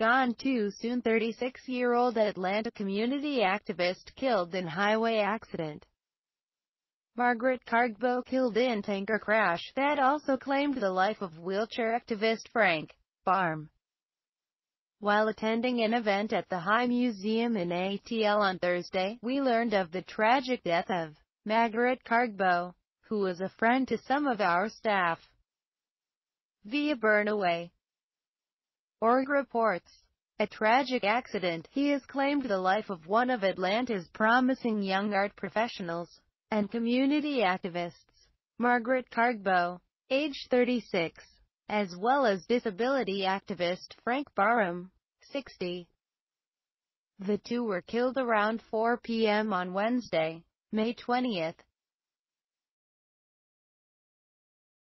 Gone too soon 36-year-old Atlanta community activist killed in highway accident. Margaret Cargbo killed in tanker crash that also claimed the life of wheelchair activist Frank Barm. While attending an event at the High Museum in ATL on Thursday, we learned of the tragic death of Margaret Cargbo, who was a friend to some of our staff. Via Burnaway Org reports. A tragic accident, he has claimed the life of one of Atlanta's promising young art professionals and community activists, Margaret Cargbo, age 36, as well as disability activist Frank Barham, 60. The two were killed around 4 p.m. on Wednesday, May 20th,